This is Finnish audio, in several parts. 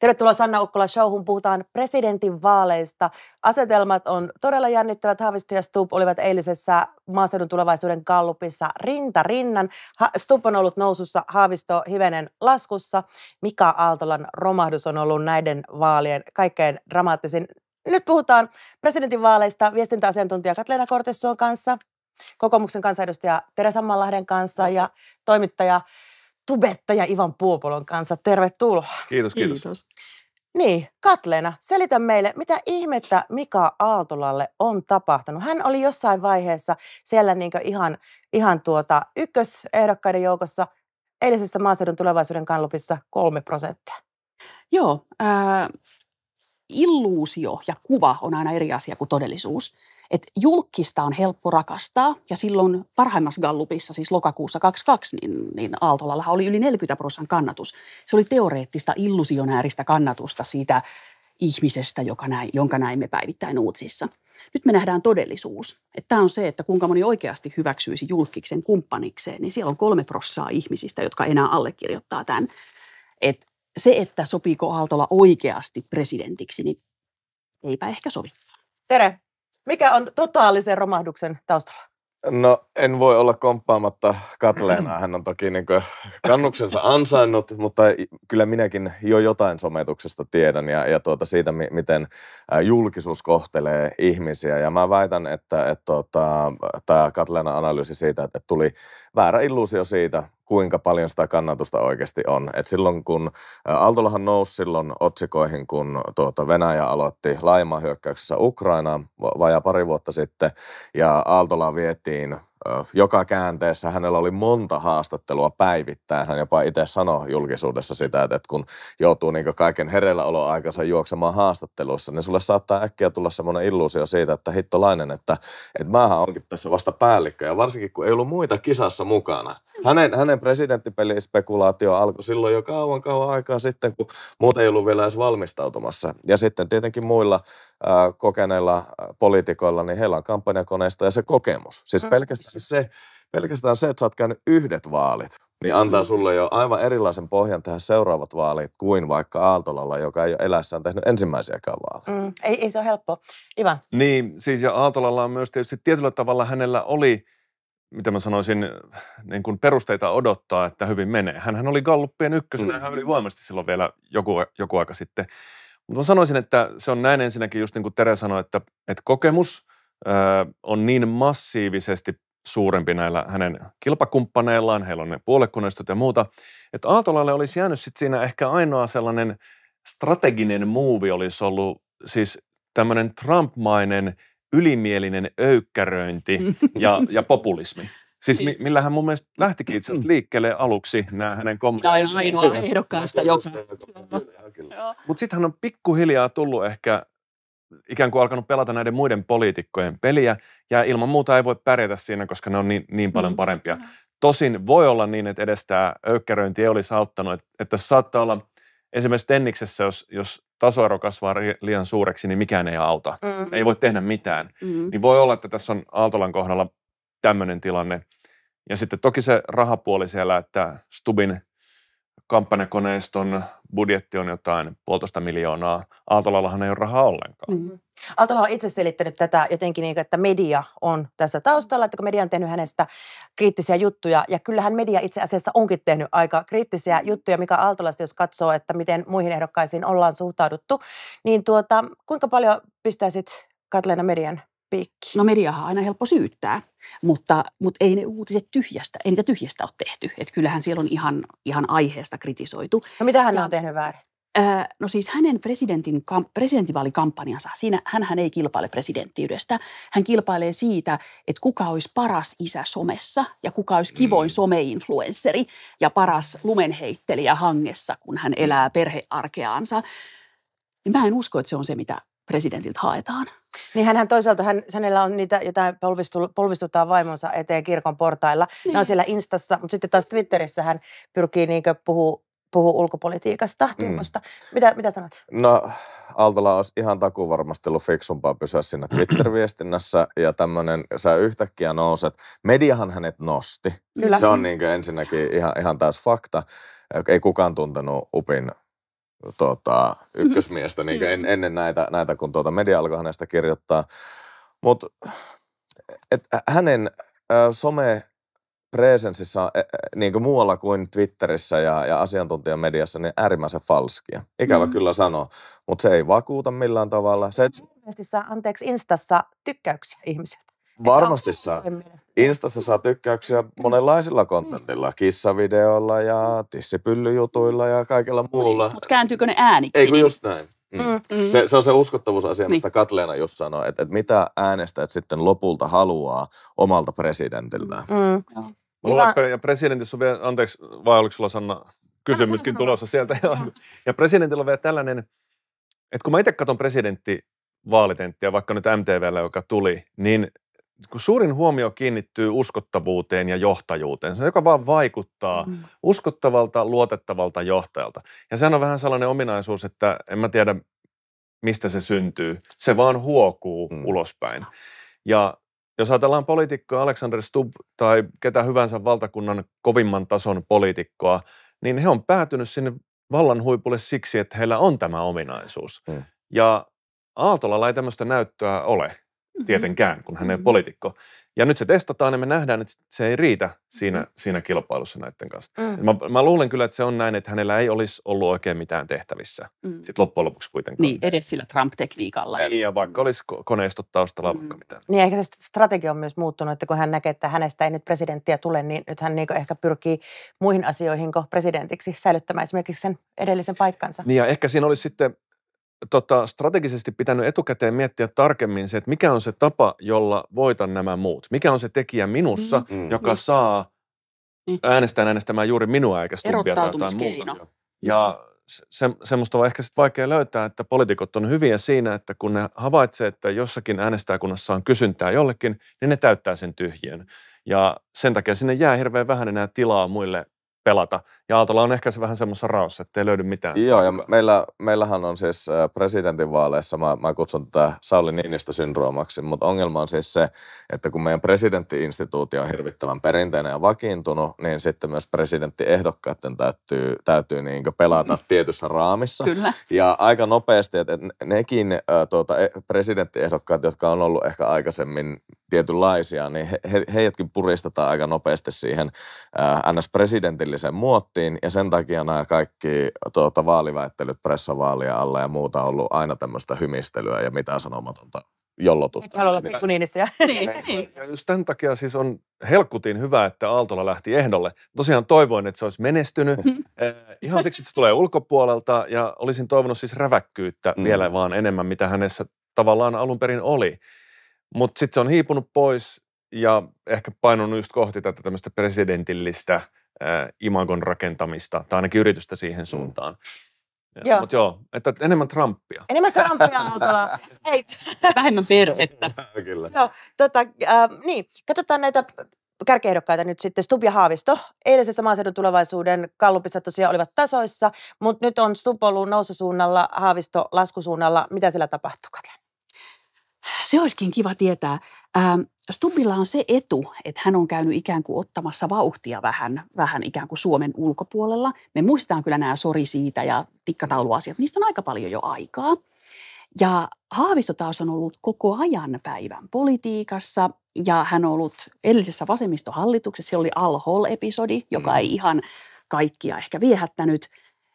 Tervetuloa Sanna Ukkola showhun. Puhutaan presidentin vaaleista. Asetelmat on todella jännittävät. Haavisto ja Stubb olivat eilisessä maaseudun tulevaisuuden kallupissa rinta rinnan. Ha- Stubb on ollut nousussa, Haavisto hivenen laskussa. Mika Aaltolan romahdus on ollut näiden vaalien kaikkein dramaattisin. Nyt puhutaan presidentinvaaleista viestintäasiantuntija Katleena Kortessuon kanssa, kokoomuksen kansanedustaja Teresa Mallahden kanssa ja toimittaja tubettaja Ivan Puopolon kanssa. Tervetuloa. Kiitos, kiitos. kiitos. Niin, Katleena, selitä meille, mitä ihmettä Mika Aaltolalle on tapahtunut. Hän oli jossain vaiheessa siellä niin ihan, ihan tuota ykkösehdokkaiden joukossa eilisessä maaseudun tulevaisuuden kanlupissa kolme prosenttia. Joo, ää, illuusio ja kuva on aina eri asia kuin todellisuus. Et julkista on helppo rakastaa ja silloin parhaimmassa Gallupissa, siis lokakuussa 22, niin, niin Aaltolallahan oli yli 40 prosenttia kannatus. Se oli teoreettista illusionääristä kannatusta siitä ihmisestä, joka näin, jonka näimme päivittäin uutisissa. Nyt me nähdään todellisuus. tämä on se, että kuinka moni oikeasti hyväksyisi julkiksen kumppanikseen, niin siellä on kolme prossaa ihmisistä, jotka enää allekirjoittaa tämän. Et se, että sopiiko Aaltola oikeasti presidentiksi, niin eipä ehkä sovi. Tere, mikä on totaalisen romahduksen taustalla? No en voi olla komppaamatta Katleenaa. Hän on toki niin kuin kannuksensa ansainnut, mutta kyllä minäkin jo jotain sometuksesta tiedän ja, ja tuota siitä, miten julkisuus kohtelee ihmisiä. Ja mä väitän, että, että tuota, tämä Katleena analyysi siitä, että tuli väärä illuusio siitä, kuinka paljon sitä kannatusta oikeasti on. Et silloin kun Aaltolahan nousi silloin otsikoihin, kun tuota Venäjä aloitti laimahyökkäyksessä Ukrainaan vajaa pari vuotta sitten, ja Aaltola vietiin joka käänteessä hänellä oli monta haastattelua päivittäin. Hän jopa itse sanoi julkisuudessa sitä, että kun joutuu niin kaiken aikansa juoksemaan haastatteluissa, niin sulle saattaa äkkiä tulla semmoinen illuusio siitä, että hittolainen, että, että määhän onkin tässä vasta päällikkö. Ja varsinkin kun ei ollut muita kisassa mukana. Hänen, hänen presidenttipelispekulaatio alkoi silloin jo kauan kauan aikaa sitten, kun muut ei ollut vielä edes valmistautumassa. Ja sitten tietenkin muilla kokeneilla poliitikoilla, niin heillä on kampanjakoneista ja se kokemus. Siis mm. pelkästään se, pelkästään se, että sä oot käynyt yhdet vaalit, niin antaa mm. sulle jo aivan erilaisen pohjan tehdä seuraavat vaalit kuin vaikka Aaltolalla, joka ei ole elässään tehnyt ensimmäisiäkään vaaleja. Mm, ei, ei se ole helppo, Ivan. Niin, siis ja Aaltolalla on myös tietysti tietyllä tavalla hänellä oli mitä mä sanoisin, niin kuin perusteita odottaa, että hyvin menee. Hänhän oli Galluppien ykkösenä, mm. hän oli voimasti silloin vielä joku, joku aika sitten. Mutta sanoisin, että se on näin ensinnäkin, just niin kuin Tere sanoi, että, että kokemus ö, on niin massiivisesti suurempi näillä hänen kilpakumppaneillaan, heillä on ne puolekoneistot ja muuta, että Aaltolalle olisi jäänyt sitten siinä ehkä ainoa sellainen strateginen muuvi olisi ollut siis tämmöinen Trump-mainen ylimielinen öykkäröinti ja, ja populismi. Siis mi- niin. millähän mun mielestä lähtikin itse asiassa mm. liikkeelle aluksi nämä hänen kommenttinsa. Tämä on ainoa ehdokkaasta, joka... Mutta sitten hän on pikkuhiljaa tullut ehkä ikään kuin alkanut pelata näiden muiden poliitikkojen peliä, ja ilman muuta ei voi pärjätä siinä, koska ne on niin, niin paljon mm. parempia. Tosin voi olla niin, että edes tämä öykkäröinti ei olisi auttanut, että, että saattaa olla esimerkiksi tenniksessä, jos, jos tasoero kasvaa liian suureksi, niin mikään ei auta. mm Ei voi tehdä mitään. mm Niin voi olla, että tässä on Aaltolan kohdalla tämmöinen tilanne, ja sitten toki se rahapuoli siellä, että Stubin kampanjakoneiston budjetti on jotain puolitoista miljoonaa. Aaltolallahan ei ole rahaa ollenkaan. Mm-hmm. Aaltola on itse selittänyt tätä jotenkin niin, että media on tässä taustalla, että kun media on tehnyt hänestä kriittisiä juttuja, ja kyllähän media itse asiassa onkin tehnyt aika kriittisiä juttuja, mikä Aaltolasta, jos katsoo, että miten muihin ehdokkaisiin ollaan suhtauduttu, niin tuota, kuinka paljon pistäisit Katleena median piikki? No mediahan on aina helppo syyttää. Mutta, mutta ei ne uutiset tyhjästä, ei niitä tyhjästä ole tehty. Että kyllähän siellä on ihan, ihan aiheesta kritisoitu. No mitä hän on tehnyt väärin? No siis hänen presidentin, presidentinvaalikampanjansa, siinä hän hän ei kilpaile presidenttiydestä. Hän kilpailee siitä, että kuka olisi paras isä somessa ja kuka olisi mm. kivoin someinfluensseri ja paras lumenheittelijä hangessa, kun hän mm. elää perhearkeaansa. Niin mä en usko, että se on se, mitä presidentiltä haetaan. Niin hänhän toisaalta, hän, hänellä on niitä jotain polvistu, polvistutaan vaimonsa eteen kirkon portailla. Niin. Ne on siellä Instassa, mutta sitten taas Twitterissä hän pyrkii niinkö puhuu puhuu ulkopolitiikasta, tuommoista. Mm. Mitä, mitä sanot? No Aaltola olisi ihan taku varmasti ollut fiksumpaa pysyä siinä Twitter-viestinnässä ja tämmöinen, sä yhtäkkiä nouset. Mediahan hänet nosti. Kyllä. Se on niin ensinnäkin ihan, ihan taas fakta. Ei kukaan tuntenut Upin tota, mm-hmm. ykkösmiestä niin en, mm-hmm. ennen näitä, näitä kun tuota media alkoi hänestä kirjoittaa. Mutta hänen ö, some presenssissä niin kuin muualla kuin Twitterissä ja, ja asiantuntijamediassa niin äärimmäisen falskia. Ikävä mm. kyllä sanoa, mutta se ei vakuuta millään tavalla. Se, et... anteeksi, Instassa tykkäyksiä ihmisiltä. Varmasti saa. Instassa saa tykkäyksiä mm. monenlaisilla kontentilla, kissavideoilla ja tissipyllyjutuilla ja kaikella niin, muulla. Mutta kääntyykö ne ääniksi? Ei kun niin? just näin. Mm. mm. Mm. Se, se on se uskottavuusasia, mistä niin. Katleena just sanoi, että, että mitä äänestäjät sitten lopulta haluaa omalta presidentiltä. Mm. mm. Mulla ja presidentissä on vielä, anteeksi, vai oliko sulla Sanna kysymyskin Anna, tulossa sieltä? Ja, ja presidentillä on vielä tällainen, että kun mä itse katson presidentti vaalitenttiä, vaikka nyt MTVllä, joka tuli, niin kun suurin huomio kiinnittyy uskottavuuteen ja johtajuuteen, se joka vaan vaikuttaa mm. uskottavalta, luotettavalta johtajalta. Ja sehän on vähän sellainen ominaisuus, että en mä tiedä, mistä se syntyy. Se vaan huokuu mm. ulospäin. Ja jos ajatellaan poliitikkoa Alexander Stubb tai ketä hyvänsä valtakunnan kovimman tason poliitikkoa, niin he on päätynyt sinne vallan huipulle siksi, että heillä on tämä ominaisuus. Mm. Ja Aaltolalla ei tämmöistä näyttöä ole. Mm-hmm. tietenkään, kun hän ei ole mm-hmm. poliitikko. Ja nyt se testataan ja me nähdään, että se ei riitä siinä, mm. siinä kilpailussa näiden kanssa. Mm. Mä, mä luulen kyllä, että se on näin, että hänellä ei olisi ollut oikein mitään tehtävissä mm. sitten loppujen lopuksi kuitenkin. Niin, edes sillä Trump-tekniikalla. Eli niin, ja vaikka olisi koneistot taustalla mm. vaikka mitään. Niin ehkä se strategia on myös muuttunut, että kun hän näkee, että hänestä ei nyt presidenttiä tule, niin nyt hän niin ehkä pyrkii muihin asioihin kuin presidentiksi säilyttämään esimerkiksi sen edellisen paikkansa. Niin ja ehkä siinä olisi sitten tota, strategisesti pitänyt etukäteen miettiä tarkemmin se, että mikä on se tapa, jolla voitan nämä muut. Mikä on se tekijä minussa, mm-hmm. mm. joka mm. saa mm. äänestäjän äänestämään juuri minua eikä Stubbia tai jotain muuta. Ja se, semmoista on ehkä sitten vaikea löytää, että poliitikot on hyviä siinä, että kun ne havaitsee, että jossakin äänestäjäkunnassa on kysyntää jollekin, niin ne täyttää sen tyhjön. Ja sen takia sinne jää hirveän vähän enää tilaa muille pelata. Ja Aaltola on ehkä se vähän semmoisessa raossa, ettei löydy mitään. Joo, ja meillä, meillähän on siis äh, presidentinvaaleissa, mä, mä kutsun tätä Sauli Niinistö-syndroomaksi, mutta ongelma on siis se, että kun meidän presidenttiinstituutio on hirvittävän perinteinen ja vakiintunut, niin sitten myös presidenttiehdokkaiden täytyy, täytyy niin pelata mm. tietyssä raamissa. Kyllä. Ja aika nopeasti, että nekin äh, tuota, e, presidenttiehdokkaat, jotka on ollut ehkä aikaisemmin tietynlaisia, niin he, he, heidätkin puristetaan aika nopeasti siihen äh, ns-presidentille tyyliseen muottiin ja sen takia nämä kaikki tuota, vaaliväittelyt pressavaalia alla ja muuta on ollut aina tämmöistä hymistelyä ja mitä sanomatonta jollotusta. Haluaa olla niin. pikku Niinistöjä. Niin, niin, niin. Just tämän takia siis on helkkutin hyvä, että Aaltola lähti ehdolle. Tosiaan toivoin, että se olisi menestynyt. Äh, ihan siksi, että se tulee ulkopuolelta ja olisin toivonut siis räväkkyyttä mm. vielä vaan enemmän, mitä hänessä tavallaan alun perin oli. Mutta sitten se on hiipunut pois ja ehkä painunut just kohti tätä tämmöistä presidentillistä äh, imagon rakentamista, tai ainakin yritystä siihen mm. suuntaan. Mm. Joo. Mutta joo, että enemmän Trumpia. Enemmän Trumpia autolla. Ei. Vähemmän perhettä. Kyllä. Joo, tota, äh, niin, katsotaan näitä kärkeehdokkaita nyt sitten Stub ja Haavisto. Eilisessä maaseudun tulevaisuuden kallupissa tosiaan olivat tasoissa, mutta nyt on Stub ollut noususuunnalla, Haavisto laskusuunnalla. Mitä siellä tapahtuu, Katlen? Se olisikin kiva tietää. Ähm, Stubbilla on se etu, että hän on käynyt ikään kuin ottamassa vauhtia vähän, vähän ikään kuin Suomen ulkopuolella. Me muistetaan kyllä nämä sori siitä ja tikkatauluasiat, niistä on aika paljon jo aikaa. Ja Haavisto taas on ollut koko ajan päivän politiikassa ja hän on ollut edellisessä vasemmistohallituksessa, siellä oli Al Hol-episodi, joka mm. ei ihan kaikkia ehkä viehättänyt –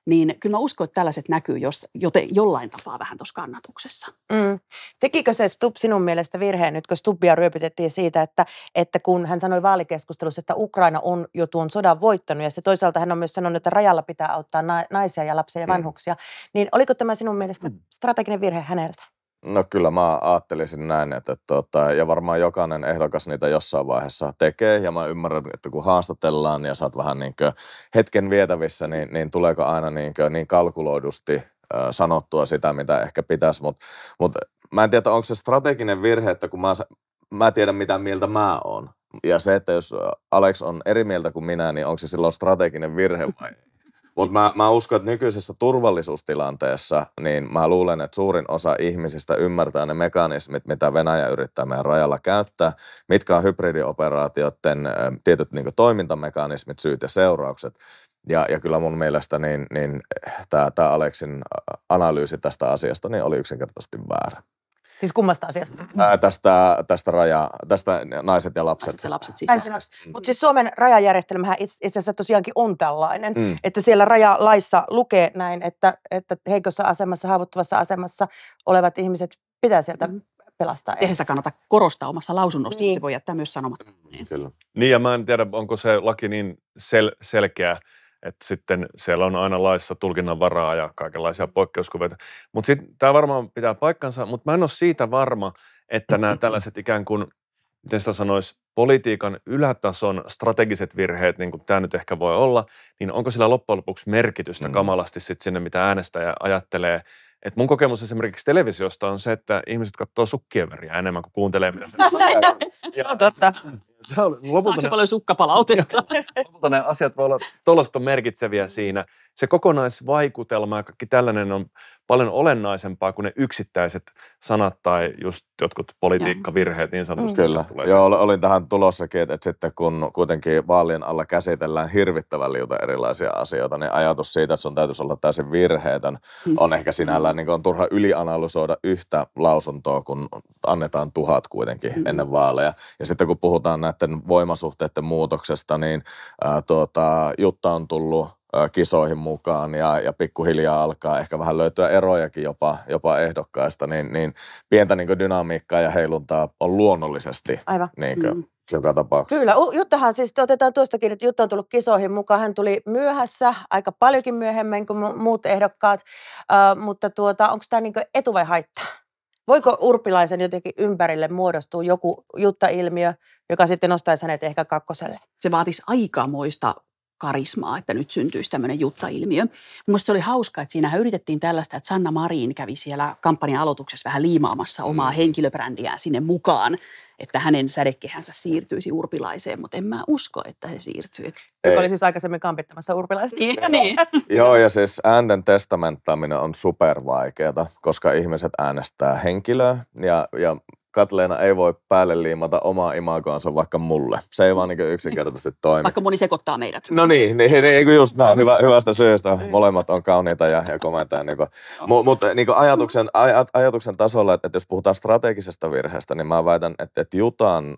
niin kyllä mä uskon, että tällaiset näkyy jos, joten jollain tapaa vähän tuossa kannatuksessa. Mm. Tekikö se Stub sinun mielestä virheen nyt, kun Stubbia ryöpytettiin siitä, että, että kun hän sanoi vaalikeskustelussa, että Ukraina on jo tuon sodan voittanut ja sitten toisaalta hän on myös sanonut, että rajalla pitää auttaa naisia ja lapsia ja mm. vanhuksia, mm. niin oliko tämä sinun mielestä mm. strateginen virhe häneltä? No kyllä mä ajattelisin näin, että tuota, ja varmaan jokainen ehdokas niitä jossain vaiheessa tekee, ja mä ymmärrän, että kun haastatellaan ja saat vähän niin hetken vietävissä, niin, niin tuleeko aina niin, niin kalkuloidusti sanottua sitä, mitä ehkä pitäisi, mutta mut, mä en tiedä, onko se strateginen virhe, että kun mä, mä tiedän, mitä mieltä mä oon, ja se, että jos Alex on eri mieltä kuin minä, niin onko se silloin strateginen virhe vai mutta mä, mä uskon, että nykyisessä turvallisuustilanteessa, niin mä luulen, että suurin osa ihmisistä ymmärtää ne mekanismit, mitä Venäjä yrittää meidän rajalla käyttää, mitkä on hybridioperaatioiden tietyt niin toimintamekanismit, syyt ja seuraukset. Ja, ja kyllä mun mielestä niin, niin eh, tämä Aleksin analyysi tästä asiasta niin oli yksinkertaisesti väärä. Siis kummasta asiasta? Ää, tästä, tästä, raja, tästä naiset ja lapset. Naiset ja lapset siis. Mm. Mutta siis Suomen rajajärjestelmähän itse, itse asiassa tosiaankin on tällainen, mm. että siellä rajalaissa lukee näin, että, että heikossa asemassa, haavoittuvassa asemassa olevat ihmiset pitää sieltä mm pelastaa. Eihän sitä kannata korostaa omassa lausunnossa, niin. se voi jättää myös sanomatta. Niin. Kyllä. niin ja mä en tiedä, onko se laki niin sel- selkeä, että sitten siellä on aina laissa tulkinnan varaa ja kaikenlaisia poikkeuskuvia. Mutta sitten tämä varmaan pitää paikkansa, mutta mä en ole siitä varma, että nämä mm-hmm. tällaiset ikään kuin, miten sitä sanoisi, politiikan ylätason strategiset virheet, niin kuin tämä nyt ehkä voi olla, niin onko sillä loppujen lopuksi merkitystä mm. kamalasti sitten sinne, mitä äänestäjä ajattelee. Et mun kokemus esimerkiksi televisiosta on se, että ihmiset katsoo sukkien väriä enemmän kuin kuuntelee, mitä se on totta. Se on, lopulta Saanko ne, paljon sukkapalautetta? lopulta ne asiat voi olla, tuollaiset on merkitseviä siinä. Se kokonaisvaikutelma ja kaikki tällainen on paljon olennaisempaa kuin ne yksittäiset sanat tai just jotkut politiikkavirheet niin sanotusti. Mm. Kyllä. Tulee. Joo, olin tähän tulossakin, että, sitten kun kuitenkin vaalien alla käsitellään hirvittävän liuta erilaisia asioita, niin ajatus siitä, että sun täytyisi olla täysin virheetön, mm. on ehkä sinällään niin on turha ylianalysoida yhtä lausuntoa, kun annetaan tuhat kuitenkin mm. ennen vaaleja. Ja sitten kun puhutaan näiden voimasuhteiden muutoksesta, niin ää, tuota, Jutta on tullut kisoihin mukaan ja, ja pikkuhiljaa alkaa ehkä vähän löytyä erojakin jopa, jopa ehdokkaista, niin, niin pientä niin dynamiikkaa ja heiluntaa on luonnollisesti Aivan. Niin kuin, mm. joka tapauksessa. Kyllä, Juttahan siis otetaan tuostakin, että Jutta on tullut kisoihin mukaan. Hän tuli myöhässä, aika paljonkin myöhemmin kuin muut ehdokkaat, uh, mutta tuota, onko tämä niin etu vai haittaa? Voiko urpilaisen jotenkin ympärille muodostua joku juttailmiö, joka sitten nostaisi hänet ehkä kakkoselle? Se vaatisi aikamoista karismaa, että nyt syntyisi tämmöinen Jutta-ilmiö. Mielestäni se oli hauska, että siinähän yritettiin tällaista, että Sanna Marin kävi siellä kampanjan aloituksessa vähän liimaamassa omaa mm. henkilöbrändiään sinne mukaan, että hänen sädekehänsä siirtyisi urpilaiseen, mutta en mä usko, että se siirtyy. Joka oli siis aikaisemmin kampittamassa urpilaista. Niin, niin. Joo, ja siis äänten testamenttaaminen on supervaikeaa, koska ihmiset äänestää henkilöä ja, ja Katleena ei voi päälle liimata omaa imagoansa vaikka mulle. Se ei vaan niin yksinkertaisesti mm. toimi. Vaikka moni sekoittaa meidät. No niin, niin, niin, niin, niin just näin. Hyvä, hyvästä syystä. Mm. Molemmat on kauniita ja, ja komeita. Niin Mutta mut, niin ajatuksen, aj, ajatuksen tasolla, että, että jos puhutaan strategisesta virheestä, niin mä väitän, että, että Jutan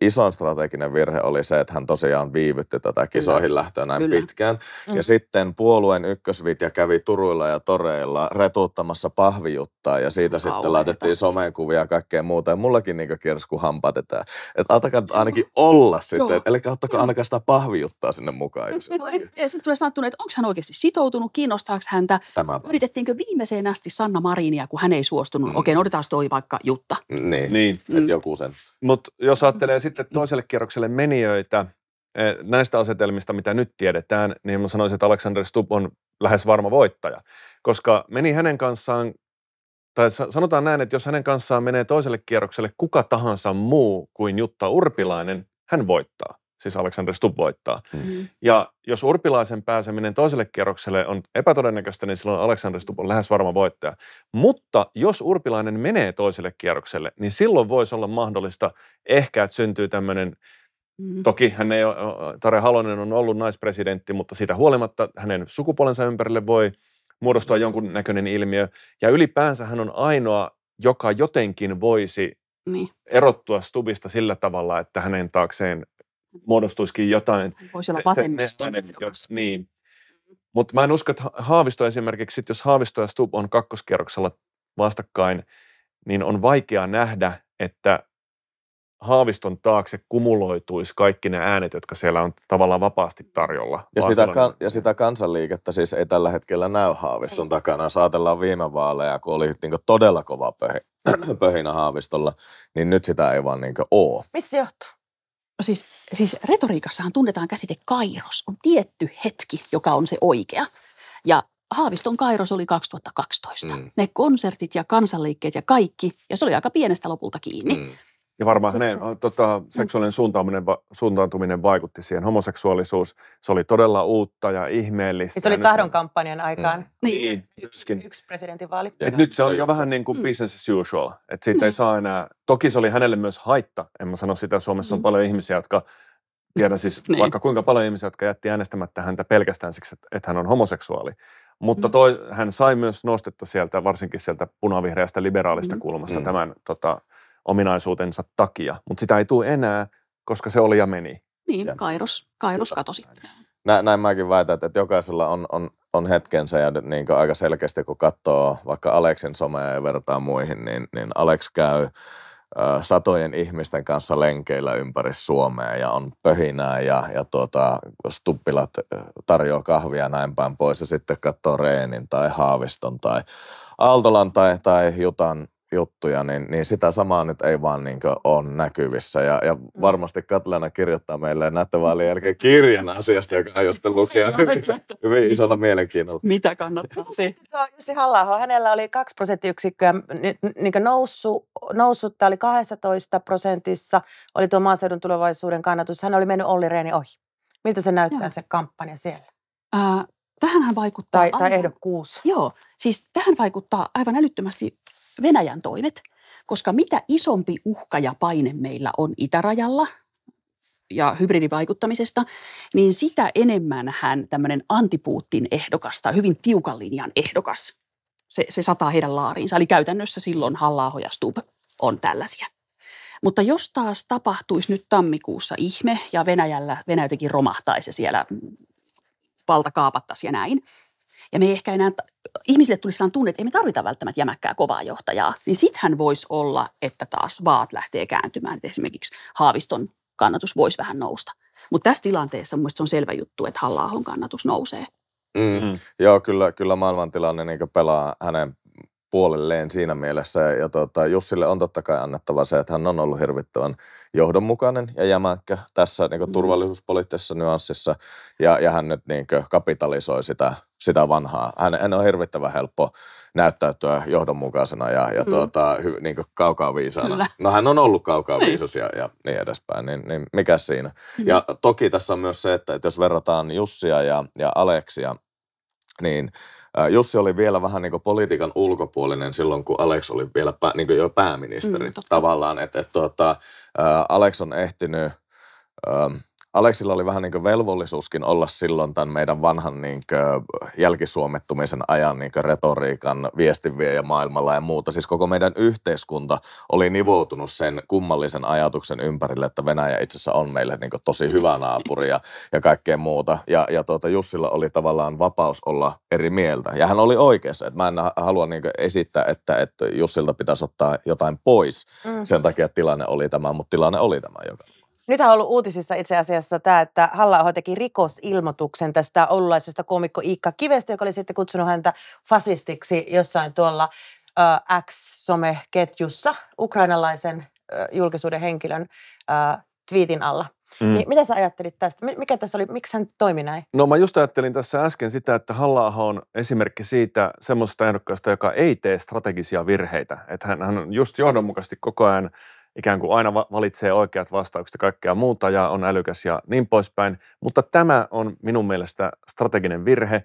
isoin strateginen virhe oli se, että hän tosiaan viivytti tätä kisoihin lähtöä näin Kyllä. pitkään. Mm. Ja sitten puolueen ykkösvitja kävi Turuilla ja Toreilla retuuttamassa pahvijuttaa ja siitä Kauheita. sitten laitettiin somekuvia ja kaikkea muuta tai mullakin niin kiersku hampaat, että, että antakaa ainakin olla sitten, eli ottakaa ainakaan sitä pahviuttaa sinne mukaan. Jos... ja sitten tulee sanottuna, että onko hän oikeasti sitoutunut, kiinnostaako häntä. Tämä. Yritettiinkö viimeiseen asti Sanna Marinia, kun hän ei suostunut. Mm. Okei, okay, no odotetaan toi vaikka Jutta. Niin, niin. Mm. joku sen. Mutta jos ajattelee sitten toiselle kierrokselle menijöitä, eh, näistä asetelmista, mitä nyt tiedetään, niin mä sanoisin, että Alexander Stubb on lähes varma voittaja, koska meni hänen kanssaan tai sanotaan näin, että jos hänen kanssaan menee toiselle kierrokselle kuka tahansa muu kuin Jutta Urpilainen, hän voittaa. Siis Aleksander Stubb voittaa. Mm. mm. Ja jos Urpilaisen pääseminen toiselle kierrokselle on epätodennäköistä, niin silloin Aleksander Stubb on lähes varma voittaja. Mutta jos Urpilainen menee toiselle kierrokselle, niin silloin voisi olla mahdollista ehkä, että syntyy tämmöinen Mm. Toki hän ei ole, Tarja Halonen on ollut naispresidentti, mutta siitä huolimatta hänen sukupuolensa ympärille voi muodostua jonkun näköinen ilmiö. Ja ylipäänsä hän on ainoa, joka jotenkin voisi niin. erottua Stubista sillä tavalla, että hänen taakseen muodostuisikin jotain. Voisi olla vasemmiston. Niin. Mutta mä en usko, että Haavisto esimerkiksi, jos Haavisto ja Stub on kakkoskerroksella vastakkain, niin on vaikea nähdä, että Haaviston taakse kumuloituisi kaikki ne äänet, jotka siellä on tavallaan vapaasti tarjolla. Ja sitä, kan- ja sitä kansanliikettä siis ei tällä hetkellä näy Haaviston takana. Saatellaan viime vaaleja, kun oli niin kuin todella kova pöhi- pöhinä Haavistolla, niin nyt sitä ei vaan niin ole. Missä se johtuu? No siis, siis retoriikassahan tunnetaan käsite kairos. On tietty hetki, joka on se oikea. Ja Haaviston Kairos oli 2012. Mm. Ne konsertit ja kansanliikkeet ja kaikki, ja se oli aika pienestä lopulta kiinni. Mm. Ja varmaan hänen tota, seksuaalinen suuntautuminen, suuntautuminen vaikutti siihen. Homoseksuaalisuus, se oli todella uutta ja ihmeellistä. Ja niin se oli tahdon kampanjan aikaan. Mm. Niin, niin yksi, yksi presidentinvaali. Et nyt se on jo vähän niin kuin mm. business as usual. Että siitä mm. ei saa enää, toki se oli hänelle myös haitta. En mä sano sitä, Suomessa on mm. paljon ihmisiä, jotka tiedän siis niin. vaikka kuinka paljon ihmisiä, jotka jätti äänestämättä häntä pelkästään siksi, että hän on homoseksuaali. Mutta mm. toi, hän sai myös nostetta sieltä, varsinkin sieltä punavihreästä liberaalista kulmasta mm. tämän tota, ominaisuutensa takia, mutta sitä ei tule enää, koska se oli ja meni. Niin, ja. Kairos, kairos katosi. Näin, näin mäkin väitän, että jokaisella on, on, on hetkensä ja niin kuin aika selkeästi kun katsoo vaikka Aleksin somea ja vertaa muihin, niin, niin Alex käy satojen ihmisten kanssa lenkeillä ympäri Suomea ja on pöhinää ja, ja tuota, stuppilat tarjoaa kahvia ja näin päin pois ja sitten katsoo Reenin tai Haaviston tai Aaltolan tai, tai Jutan juttuja, niin, niin sitä samaa nyt ei vaan niin ole näkyvissä. Ja, ja mm. varmasti Katleena kirjoittaa meille näyttövaalien jälkeen kirjan asiasta, joka aion sitten lukea hyvin, hyvin isolla mielenkiinnolla. Mitä kannattaa tehdä? Jussi halla hänellä oli 2 prosenttiyksikköä niin, noussut, noussut, tämä oli 12 prosentissa, oli tuo maaseudun tulevaisuuden kannatus. Hän oli mennyt Olli Reeni ohi. Miltä se näyttää Joo. se kampanja siellä? Äh, tähän vaikuttaa... Tai, aivan, tai ehdokkuus. Joo, siis tähän vaikuttaa aivan älyttömästi Venäjän toimet, koska mitä isompi uhka ja paine meillä on itärajalla ja hybridivaikuttamisesta, niin sitä enemmän hän tämmöinen antipuuttin ehdokas tai hyvin tiukan linjan ehdokas, se, se sataa heidän laariinsa. Eli käytännössä silloin halla ja Stub on tällaisia. Mutta jos taas tapahtuisi nyt tammikuussa ihme ja Venäjällä, Venäjä jotenkin romahtaisi siellä mm, valta kaapattaisi ja näin, ja me ei ehkä enää, ihmisille tulisi sellainen tunne, että ei me tarvita välttämättä jämäkkää kovaa johtajaa, niin sittenhän voisi olla, että taas vaat lähtee kääntymään, että esimerkiksi Haaviston kannatus voisi vähän nousta. Mutta tässä tilanteessa mun se on selvä juttu, että halla kannatus nousee. Mm. Mm. Joo, kyllä, kyllä maailmantilanne niin pelaa hänen puolelleen siinä mielessä. Ja tuota, Jussille on totta kai annettava se, että hän on ollut hirvittävän johdonmukainen ja jämäkkä tässä niin kuin, mm. turvallisuuspoliittisessa nyanssissa. Ja, ja hän nyt niin kuin, kapitalisoi sitä, sitä vanhaa. Hän, hän on hirvittävän helppo näyttäytyä johdonmukaisena ja, ja mm. tuota, hy, niin kuin kaukaa viisaana. Kyllä. No hän on ollut kaukaa niin. viisas ja, ja niin edespäin, niin, niin mikä siinä. Mm. Ja toki tässä on myös se, että, että jos verrataan Jussia ja, ja Aleksia – niin Jussi oli vielä vähän niin politiikan ulkopuolinen silloin, kun Alex oli vielä pää, niin jo pääministeri mm, tavallaan. Että et, tuota, Alex on ehtinyt... Ähm, Aleksilla oli vähän niin kuin velvollisuuskin olla silloin tämän meidän vanhan niin kuin jälkisuomettumisen ajan niin kuin retoriikan viestinviejä maailmalla ja muuta. Siis koko meidän yhteiskunta oli nivoutunut sen kummallisen ajatuksen ympärille, että Venäjä itse asiassa on meille niin kuin tosi hyvä naapuri ja, ja kaikkea muuta. Ja, ja tuota, Jussilla oli tavallaan vapaus olla eri mieltä. Ja hän oli oikeassa. Että mä en halua niin kuin esittää, että, että Jussilta pitäisi ottaa jotain pois mm. sen takia, että tilanne oli tämä, mutta tilanne oli tämä joka nyt on ollut uutisissa itse asiassa tämä, että halla teki rikosilmoituksen tästä oululaisesta komikko Iikka Kivestä, joka oli sitten kutsunut häntä fasistiksi jossain tuolla äh, X-some-ketjussa ukrainalaisen äh, julkisuuden henkilön äh, twiitin alla. Mm. Niin, mitä sä ajattelit tästä? Mikä tässä oli? Miksi hän toimi näin? No mä just ajattelin tässä äsken sitä, että halla on esimerkki siitä semmoisesta ehdokkaasta, joka ei tee strategisia virheitä. Että hän, hän just johdonmukaisesti koko ajan ikään kuin aina valitsee oikeat vastaukset ja kaikkea muuta ja on älykäs ja niin poispäin. Mutta tämä on minun mielestä strateginen virhe.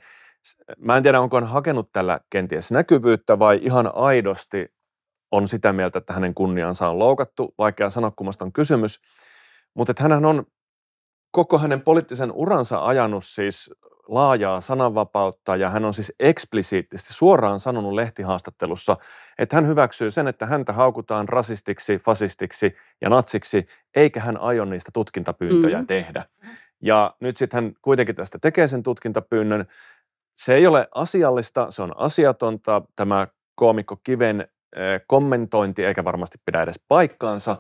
Mä en tiedä, onko hän hakenut tällä kenties näkyvyyttä vai ihan aidosti on sitä mieltä, että hänen kunniansa on loukattu. Vaikea sanoa, on kysymys. Mutta hän on koko hänen poliittisen uransa ajanut siis laajaa sananvapautta ja hän on siis eksplisiittisesti suoraan sanonut lehtihaastattelussa, että hän hyväksyy sen, että häntä haukutaan rasistiksi, fasistiksi ja natsiksi, eikä hän aio niistä tutkintapyyntöjä mm. tehdä. Ja nyt sitten hän kuitenkin tästä tekee sen tutkintapyynnön. Se ei ole asiallista, se on asiatonta. Tämä koomikko Kiven eh, kommentointi eikä varmasti pidä edes paikkaansa,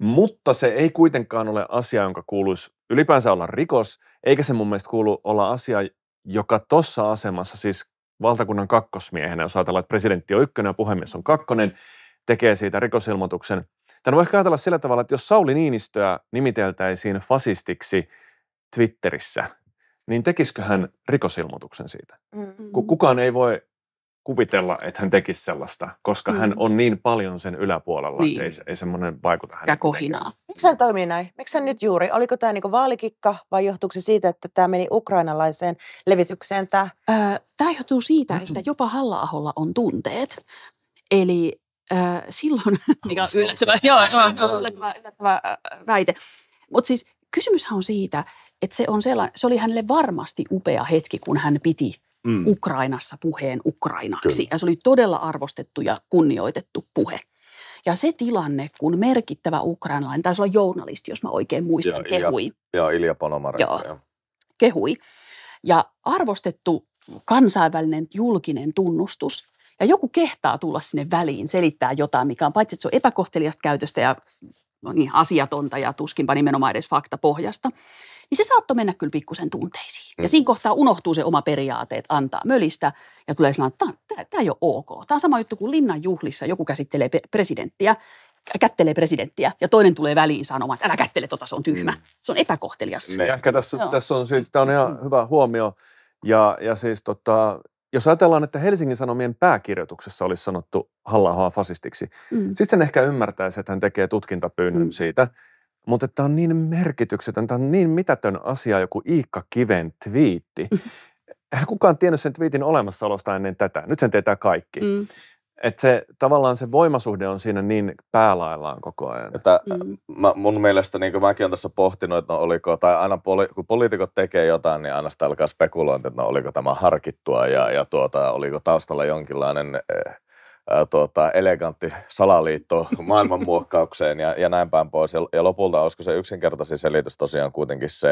mutta se ei kuitenkaan ole asia, jonka kuuluisi ylipäänsä olla rikos, eikä se mun mielestä kuulu olla asia, joka tuossa asemassa, siis valtakunnan kakkosmiehenä, jos ajatellaan, että presidentti on ykkönen ja puhemies on kakkonen, tekee siitä rikosilmoituksen. Tämä voi ehkä ajatella sillä tavalla, että jos Sauli Niinistöä nimiteltäisiin fasistiksi Twitterissä, niin tekisiköhän rikosilmoituksen siitä? Mm-hmm. Kukaan ei voi kuvitella, että hän tekisi sellaista, koska mm. hän on niin paljon sen yläpuolella, niin. että ei, niin. ei semmoinen vaikuta hänen. kohinaa. Miksi hän toimii näin? Miksi hän nyt juuri? Oliko tämä niinku vaalikikka vai johtuuko se siitä, että tämä meni ukrainalaiseen levitykseen? Tämä öö, tää johtuu siitä, mm-hmm. että jopa halla on tunteet. Eli öö, silloin, mikä on yllättävä, joo, joo, yllättävä, yllättävä väite. Mutta siis kysymyshän on siitä, että se, on sellainen, se oli hänelle varmasti upea hetki, kun hän piti mm. Ukrainassa puheen Ukrainaksi. Kyllä. Ja se oli todella arvostettu ja kunnioitettu puhe. Ja se tilanne, kun merkittävä ukrainalainen, taisi olla journalisti, jos mä oikein muistan, ja, kehui. Ja, ja Ilja Palomarenko. Joo, kehui. Ja arvostettu kansainvälinen julkinen tunnustus. Ja joku kehtaa tulla sinne väliin selittää jotain, mikä on paitsi, että se on epäkohteliasta käytöstä ja no niin, asiatonta ja tuskinpa nimenomaan edes faktapohjasta, niin se saattoi mennä kyllä pikkusen tunteisiin. Mm. Ja siinä kohtaa unohtuu se oma periaate, että antaa mölistä ja tulee sanoa, että tämä ei ole ok. Tämä on sama juttu kuin linnan juhlissa joku käsittelee presidenttiä, kättelee presidenttiä ja toinen tulee väliin sanomaan, että älä kättele tota, se on tyhmä. Mm. Se on epäkohtelias. Ne. Ehkä tässä, tässä on siis, tämä on ihan mm. hyvä huomio. Ja, ja siis tota, jos ajatellaan, että Helsingin Sanomien pääkirjoituksessa olisi sanottu halla fasistiksi, mm. sitten sen ehkä ymmärtäisi, että hän tekee tutkintapyynnön mm. siitä. Mutta tämä on niin merkityksetön, tämä on niin mitätön asia, joku Iikka Kiven twiitti. Mm. Eihän kukaan tiennyt sen twiitin olemassaolosta ennen tätä. Nyt sen tietää kaikki. Mm. Et se, tavallaan se voimasuhde on siinä niin päälaillaan koko ajan. Että, äh, mm. mä, mun mielestä, niin kuin mäkin olen tässä pohtinut, että no oliko, tai aina poli, kun poliitikot tekee jotain, niin aina sitä alkaa spekulointi, että no oliko tämä harkittua ja, ja tuota, oliko taustalla jonkinlainen... Eh, tuota, elegantti salaliitto maailmanmuokkaukseen ja, ja näin päin pois. Ja, ja lopulta olisiko se yksinkertaisin selitys tosiaan kuitenkin se,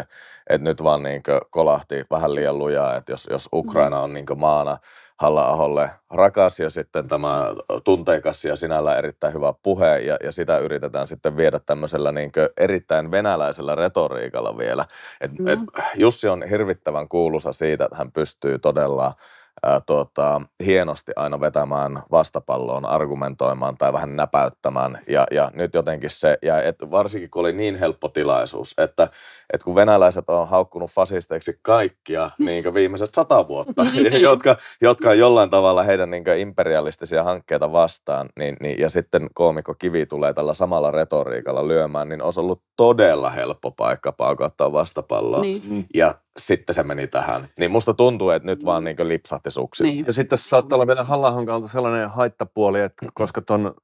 että nyt vaan niin kolahti vähän liian lujaa, että jos, jos Ukraina mm. on niin maana Halla-aholle rakas ja sitten tämä tunteikas ja sinällä erittäin hyvä puhe ja, ja sitä yritetään sitten viedä tämmöisellä niin erittäin venäläisellä retoriikalla vielä. Et, no. et mm. Jussi on hirvittävän kuuluisa siitä, että hän pystyy todella – ää, tota, hienosti aina vetämään vastapalloon, argumentoimaan tai vähän näpäyttämään. Ja, ja nyt jotenkin se, ja et varsinkin kun oli niin helppo tilaisuus, että et kun venäläiset on haukkunut fasisteiksi kaikkia niin viimeiset sata vuotta, jotka, jotka on jollain tavalla heidän niin imperialistisia hankkeita vastaan, niin, niin, ja sitten koomikko Kivi tulee tällä samalla retoriikalla lyömään, niin on ollut todella helppo paikka paukauttaa vastapalloa. Niin. Ja sitten se meni tähän. Niin musta tuntuu, että nyt vaan mm. niin lipsahti suksi. Niin. Ja sitten saattaa olla vielä Hallahan kautta sellainen haittapuoli, että koska ton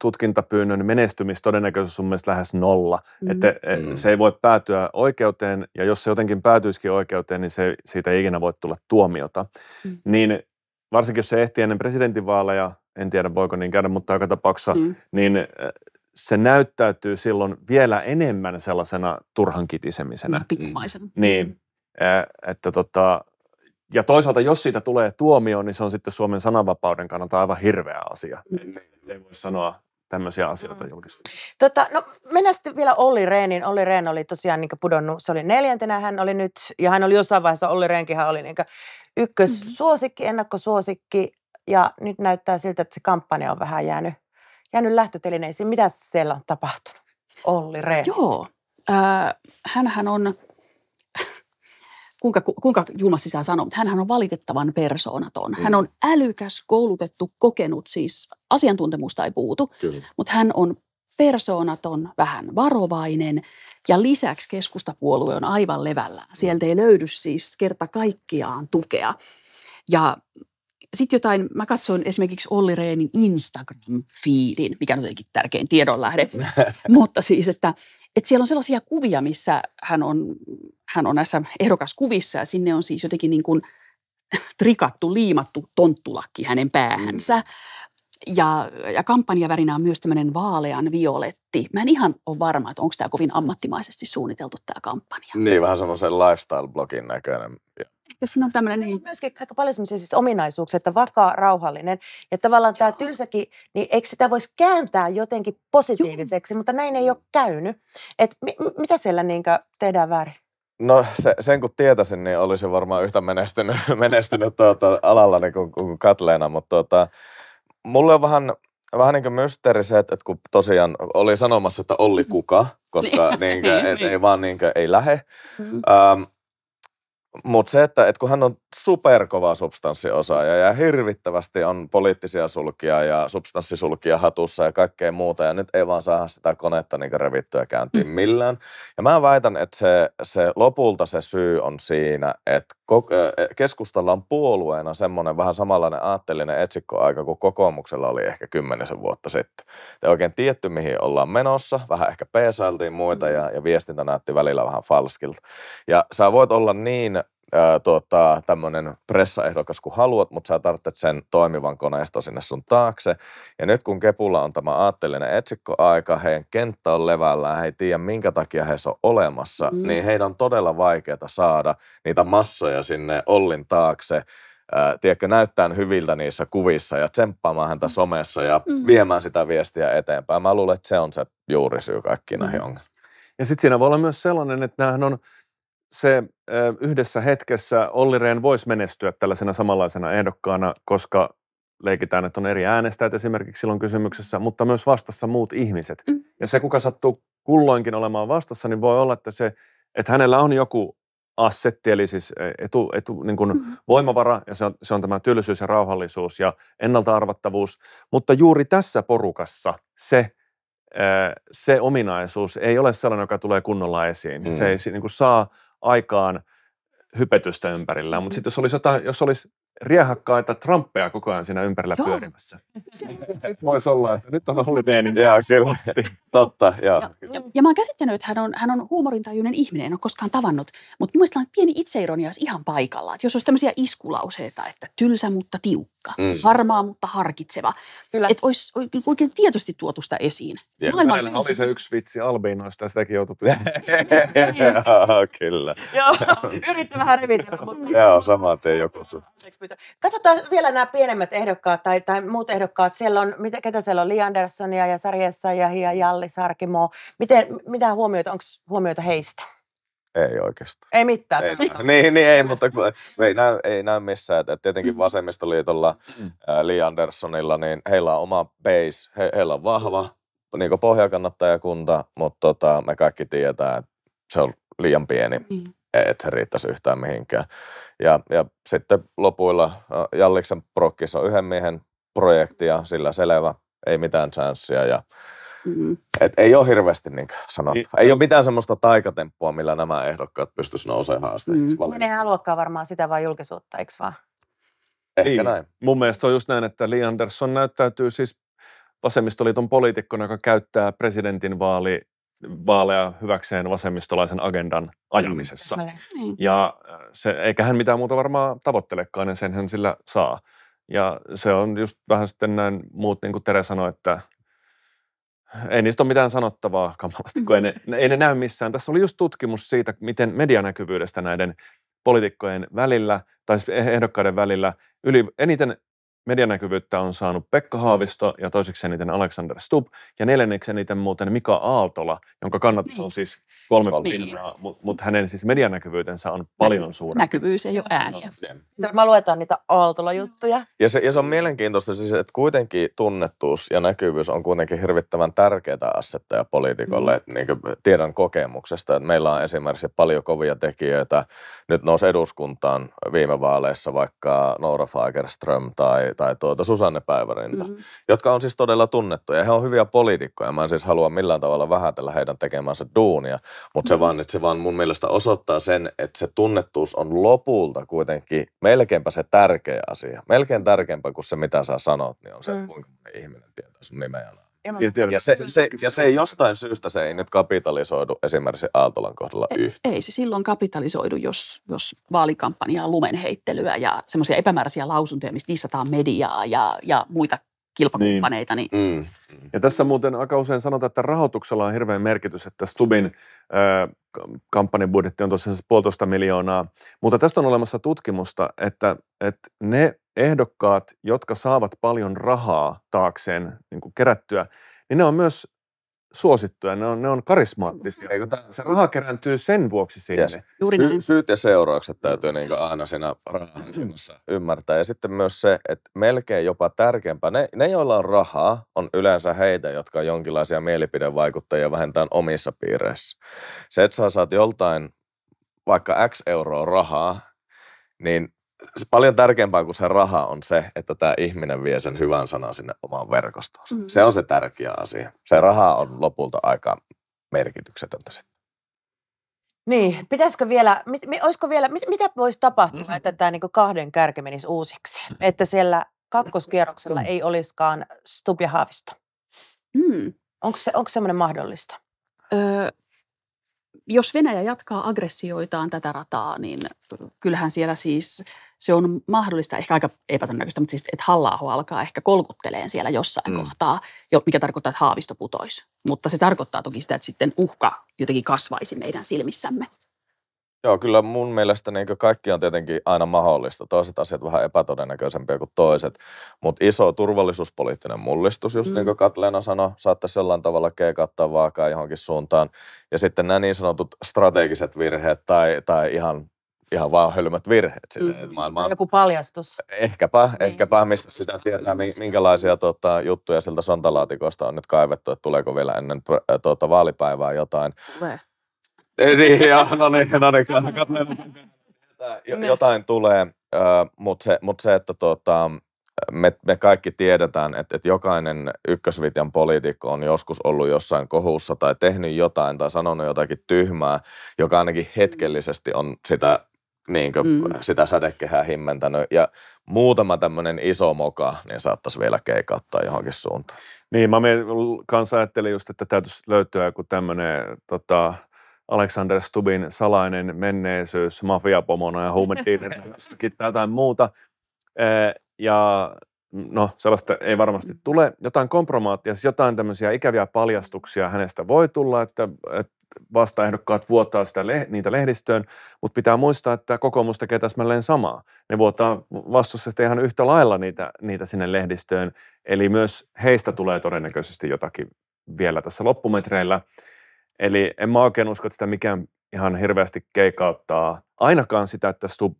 tutkintapyynnön menestymistodennäköisyys on mielestäni lähes nolla. Mm. Että eh, mm. se ei voi päätyä oikeuteen, ja jos se jotenkin päätyisikin oikeuteen, niin se, siitä ei ikinä voi tulla tuomiota. Mm. Niin varsinkin jos se ehtii ennen presidentinvaaleja, en tiedä voiko niin käydä, mutta joka tapauksessa, mm. niin eh, se näyttäytyy silloin vielä enemmän sellaisena turhan kitimisenä. Pikkumaisena. Niin, mm-hmm. Että tota, ja toisaalta, jos siitä tulee tuomio, niin se on sitten Suomen sananvapauden kannalta aivan hirveä asia. Mm. Ei voi sanoa tämmöisiä asioita mm. julkisesti. Tota, no mennään sitten vielä Olli Rehnin. Olli Rehn oli tosiaan niin pudonnut, se oli neljäntenä, hän oli nyt, ja hän oli jossain vaiheessa, Olli Rehnkin hän oli niin ykkössuosikki, ennakkosuosikki, ja nyt näyttää siltä, että se kampanja on vähän jäänyt, jäänyt lähtötelineisiin. Mitä siellä on tapahtunut? Olli Rehn. Joo, äh, hänhän on kuinka, kuinka Julmas sisään sanoo, mutta hän on valitettavan persoonaton. Mm. Hän on älykäs, koulutettu, kokenut, siis asiantuntemusta ei puutu, Kyllä. mutta hän on persoonaton, vähän varovainen ja lisäksi keskustapuolue on aivan levällä. Mm. Sieltä ei löydy siis kerta kaikkiaan tukea. Ja sitten jotain, mä katsoin esimerkiksi Olli Rehnin Instagram-fiidin, mikä on jotenkin tärkein tiedonlähde, mutta siis, että – et siellä on sellaisia kuvia, missä hän on, hän on näissä ehdokaskuvissa ja sinne on siis jotenkin niin kuin trikattu, liimattu tonttulakki hänen mm. päähänsä. Mm ja, ja kampanjavärinä on myös tämmöinen vaalean violetti. Mä en ihan ole varma, että onko tämä kovin ammattimaisesti suunniteltu tämä kampanja. Niin, vähän semmoisen lifestyle-blogin näköinen. Ja siinä on tämmöinen... Niin. niin... Myöskin aika paljon semmoisia siis ominaisuuksia, että vakaa, rauhallinen. Ja tavallaan Joo. tämä tylsäkin, niin eikö sitä voisi kääntää jotenkin positiiviseksi, Joo. mutta näin ei ole käynyt. Et mi- mitä siellä niinkö tehdään väärin? No se, sen kun tietäisin, niin olisin varmaan yhtä menestynyt, menestynyt tuota, alalla niin kuin, kuin Katleena, mutta tuota, mulle on vähän, vähän niin kuin mysteeri se, että, kun tosiaan oli sanomassa, että Olli mm-hmm. kuka, koska niin kuin, et, niin. ei vaan niin kuin, ei lähe. Mm. Mm-hmm. Ähm, Mutta se, että et kun hän on superkova substanssiosaaja ja hirvittävästi on poliittisia sulkia ja substanssisulkia hatussa ja kaikkea muuta ja nyt ei vaan saada sitä konetta niin revittyä käyntiin mm. millään. Ja mä väitän, että se, se lopulta se syy on siinä, että e, keskustalla on puolueena semmoinen vähän samanlainen aatteellinen etsikkoaika kuin kokoomuksella oli ehkä kymmenisen vuotta sitten. Ja oikein tietty, mihin ollaan menossa, vähän ehkä peesailtiin muita mm. ja, ja viestintä näytti välillä vähän falskilta. Ja sä voit olla niin ää, tota, tämmöinen pressaehdokas kuin haluat, mutta sä tarvitset sen toimivan koneiston sinne sun taakse. Ja nyt kun Kepulla on tämä aatteellinen etsikkoaika, heidän kenttä on levällään, he ei tiedä minkä takia he on olemassa, mm. niin heidän on todella vaikeaa saada niitä massoja sinne Ollin taakse tiedätkö, näyttää hyviltä niissä kuvissa ja tsemppaamaan häntä mm. somessa ja mm. viemään sitä viestiä eteenpäin. Mä luulen, että se on se juurisyy kaikkiin mm. näihin ongelmiin. Ja sitten siinä voi olla myös sellainen, että näähän on se yhdessä hetkessä Olli Rehn voisi menestyä tällaisena samanlaisena ehdokkaana, koska leikitään, että on eri äänestäjät esimerkiksi silloin kysymyksessä, mutta myös vastassa muut ihmiset. Mm. Ja se, kuka sattuu kulloinkin olemaan vastassa, niin voi olla, että, se, että hänellä on joku assetti, eli siis e, etu, etu, niin kuin mm voimavara, ja se on, se on tämä tyylisyys ja rauhallisuus ja ennaltaarvattavuus. Mutta juuri tässä porukassa se, se ominaisuus ei ole sellainen, joka tulee kunnolla esiin. Mm. Se ei niin kuin, saa aikaan hypetystä ympärillä, Mutta mm. sitten jos olisi jotain, jos olisi riehakkaita Trumpeja koko ajan siinä ympärillä joo. pyörimässä. Sitten voisi olla, että nyt on ollut niin jaa, kyllä. Totta, joo. Ja, ja, ja, mä oon käsittänyt, että hän on, hän on huumorintajuinen ihminen, en ole koskaan tavannut, mutta mun mielestä pieni itseironia olisi ihan paikallaan. Jos olisi tämmöisiä iskulauseita, että tylsä, mutta tiukka tarkka, mm. harmaa, mutta harkitseva. Kyllä. Että olisi oikein tietysti tuotu sitä esiin. Ja hänellä oli se yksi vitsi albiinoista ja sitäkin joutui Kyllä. Joo, yritti vähän revitellä. Mutta... Joo, sama tee joku Katsotaan vielä nämä pienemmät ehdokkaat tai, tai muut ehdokkaat. Siellä on, mitä, ketä siellä on, Li Anderssonia ja Sarjessa ja Jalli Sarkimo. Miten, mitä huomioita, onko huomioita heistä? Ei oikeastaan. Ei mitään. Ei, niin, niin, ei, mutta kun, ei, näy, ei näy missään. että tietenkin mm. vasemmistoliitolla, mm. ää, Lee Andersonilla, niin heillä on oma base, he, heillä on vahva niin pohjakannattajakunta, mutta tota, me kaikki tietää, että se on liian pieni. Mm että se riittäisi yhtään mihinkään. Ja, ja sitten lopuilla Jalliksen prokkissa on yhden miehen projekti ja sillä selvä, ei mitään chanssia ja Mm-hmm. Et ei ole hirveästi niin sanottu. Ei ole mitään sellaista taikatemppua, millä nämä ehdokkaat pystyisivät nousemaan haasteeksi. Mm-hmm. Ne haluakaan varmaan sitä vain julkisuutta, eikö vaan? Ehkä ei. Niin. näin. Mun mielestä on just näin, että Li Andersson näyttäytyy siis vasemmistoliiton poliitikkona, joka käyttää presidentin vaali, vaaleja hyväkseen vasemmistolaisen agendan ajamisessa. Mm, niin. Ja äh, se, eikä hän mitään muuta varmaan tavoittelekaan, ja sen hän sillä saa. Ja se on just vähän sitten näin muut, niin kuin Tere sanoi, että ei niistä ole mitään sanottavaa kamalasti, kun ei ne, ei ne näy missään. Tässä oli just tutkimus siitä, miten medianäkyvyydestä näiden poliitikkojen välillä, tai siis ehdokkaiden välillä, yli, eniten medianäkyvyyttä on saanut Pekka Haavisto ja toiseksi eniten Alexander Stubb ja neljänneksi eniten muuten Mika Aaltola, jonka kannatus on niin. siis kolme niin. pinnaa, mutta mut hänen siis medianäkyvyytensä on paljon niin. suurempi. Näkyvyys ei ole ääniä. Mä luetaan niitä Aaltola-juttuja. Ja se, ja se on mielenkiintoista siis, että kuitenkin tunnettuus ja näkyvyys on kuitenkin hirvittävän tärkeää assetta ja poliitikolle. Mm. niin tiedän kokemuksesta, että meillä on esimerkiksi paljon kovia tekijöitä. Nyt nousi eduskuntaan viime vaaleissa vaikka Noora Fagerström tai tai tuota Susanne Päivärinta, mm-hmm. jotka on siis todella tunnettuja. He on hyviä poliitikkoja. Mä en siis halua millään tavalla vähätellä heidän tekemänsä duunia, mutta se, mm-hmm. vaan, se vaan mun mielestä osoittaa sen, että se tunnettuus on lopulta kuitenkin melkeinpä se tärkeä asia. Melkein tärkeämpää kuin se, mitä sä sanot, niin on se, mm-hmm. kuinka ihminen tietää sun nimeä en tiedä. Ja, se, se, ja se ei jostain syystä se ei nyt kapitalisoidu esimerkiksi Aaltolan kohdalla yhtä. Ei se silloin kapitalisoidu, jos, jos vaalikampanjaa on lumenheittelyä ja semmoisia epämääräisiä lausuntoja, missä dissataan mediaa ja, ja muita kilpakumppaneita. Niin. Niin... Mm. Ja tässä muuten aika usein sanotaan, että rahoituksella on hirveän merkitys, että Stubin ö, kampanjabudjetti on tosiaan siis puolitoista miljoonaa. Mutta tästä on olemassa tutkimusta, että, että ne ehdokkaat, jotka saavat paljon rahaa taakseen niin kuin kerättyä, niin ne on myös suosittuja, ne on, ne on karismaattisia. Mm. Eikö se raha kerääntyy sen vuoksi sinne. Yes. Juuri Sy- syyt ja seuraukset täytyy niin aina siinä rahankinnassa mm. ymmärtää. Ja sitten myös se, että melkein jopa tärkeämpää, ne, ne joilla on rahaa, on yleensä heitä, jotka on jonkinlaisia mielipidevaikuttajia vähentään omissa piireissä. Se, että sä saat joltain vaikka X euroa rahaa, niin paljon tärkeämpää kuin se raha on se, että tämä ihminen vie sen hyvän sanan sinne omaan verkostoon. Mm. Mm-hmm. Se on se tärkeä asia. Se raha on lopulta aika merkityksetöntä sitten. Niin, pitäisikö vielä, mit, mit, olisiko vielä, mit, mitä voisi tapahtua, mm-hmm. että tämä niin kahden kärki menisi uusiksi? Mm-hmm. Että siellä kakkoskierroksella ei olisikaan stupia ja Haavisto. Mm. Onko se onko semmoinen mahdollista? Öö, jos Venäjä jatkaa aggressioitaan tätä rataa, niin kyllähän siellä siis se on mahdollista, ehkä aika epätodennäköistä, mutta siis, että halla alkaa ehkä kolkutteleen siellä jossain mm. kohtaa, mikä tarkoittaa, että haavisto putoisi. Mutta se tarkoittaa toki sitä, että sitten uhka jotenkin kasvaisi meidän silmissämme. Joo, kyllä mun mielestä niin kaikki on tietenkin aina mahdollista. Toiset asiat vähän epätodennäköisempiä kuin toiset. Mutta iso turvallisuuspoliittinen mullistus, just mm. niin kuin Katleena sanoi, saattaisi jollain tavalla keikattaa vaakaa johonkin suuntaan. Ja sitten nämä niin sanotut strategiset virheet tai, tai ihan ihan vaan hölmät virheet. Siis, mm. maailman... Joku paljastus. Ehkäpä, niin. ehkäpä, mistä sitä tietää, minkälaisia tuota, juttuja siltä sontalaatikosta on nyt kaivettu, että tuleeko vielä ennen tuota, vaalipäivää jotain. Me niin, ja, no niin, no niin, jotain tulee, mutta se, mut se, että tota, me, me kaikki tiedetään, että, että jokainen ykkösvitjan poliitikko on joskus ollut jossain kohussa tai tehnyt jotain tai sanonut jotakin tyhmää, joka ainakin mm. hetkellisesti on sitä, niin kuin, mm. sitä sädekehää himmentänyt. Ja muutama tämmöinen iso moka, niin saattaisi vielä keikauttaa johonkin suuntaan. Niin, mä kanssa ajattelin just, että täytyisi löytyä joku tämmöinen tota, Alexander Stubin salainen menneisyys mafiapomona ja huumediinerissäkin tai jotain muuta. Ja no sellaista ei varmasti tule. Jotain kompromaattia, siis jotain tämmöisiä ikäviä paljastuksia hänestä voi tulla, että, että vastaehdokkaat vuotaa sitä le- niitä lehdistöön, mutta pitää muistaa, että kokoomus tekee täsmälleen samaa. Ne vuotaa vastuussa ihan yhtä lailla niitä, niitä sinne lehdistöön, eli myös heistä tulee todennäköisesti jotakin vielä tässä loppumetreillä. Eli en mä oikein usko, että sitä mikään ihan hirveästi keikauttaa. Ainakaan sitä, että Stub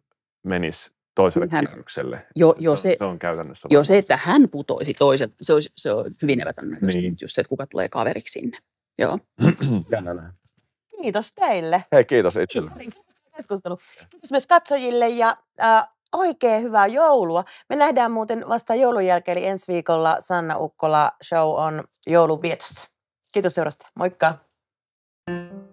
menisi toiselle hän, kierrokselle. Jo, jo se, se, on käytännössä. Jo se, että hän putoisi toiset. se, olisi, se on hyvin epätodennäköistä, niin. just se, että kuka tulee kaveriksi sinne. Joo. Kiitos teille. Hei, kiitos itselle. Keskustelu. Kiitos myös katsojille ja äh, oikein hyvää joulua. Me nähdään muuten vasta joulun jälkeen, eli ensi viikolla Sanna Ukkola show on joulun vietossa. Kiitos seurasta. Moikka. Thank you.